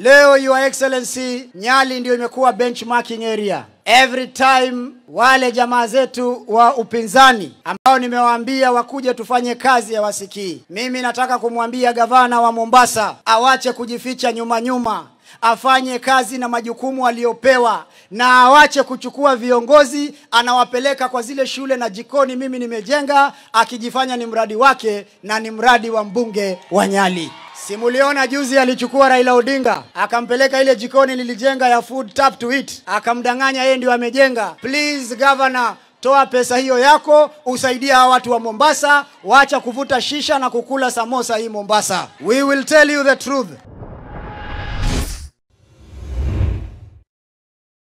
Leo Your Excellency, Nyali ndio imekuwa benchmarking area every time wale jamaa zetu wa upinzani ambao nimewaambia wakuje tufanye kazi ya wasikii. Mimi nataka kumwambia gavana wa Mombasa awache kujificha nyuma nyuma, afanye kazi na majukumu aliyopewa na awache kuchukua viongozi anawapeleka kwa zile shule na jikoni mimi nimejenga, akijifanya ni mradi wake na ni mradi wa mbunge wa Nyali. Simuliona juzi alichukua Raila Odinga akampeleka ile jikoni nilijenga ya food tap to eat, akamdanganya yeye ndio amejenga. Please governor, toa pesa hiyo yako usaidia hawa watu wa Mombasa, waacha kuvuta shisha na kukula samosa hii Mombasa. We will tell you the truth.